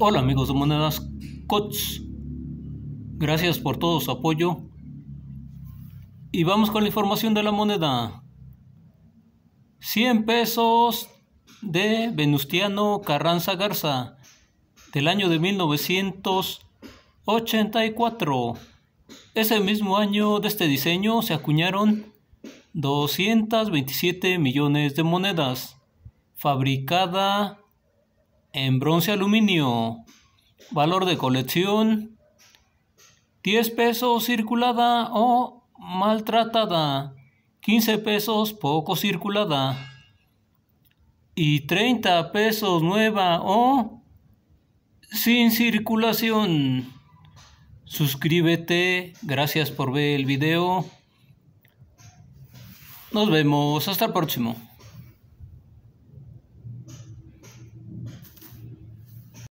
Hola amigos de Monedas COTS. Gracias por todo su apoyo. Y vamos con la información de la moneda. 100 pesos de Venustiano Carranza Garza del año de 1984. Ese mismo año de este diseño se acuñaron 227 millones de monedas fabricada en bronce aluminio. Valor de colección 10 pesos circulada o maltratada, 15 pesos poco circulada y 30 pesos nueva o sin circulación. Suscríbete, gracias por ver el video. Nos vemos, hasta el próximo.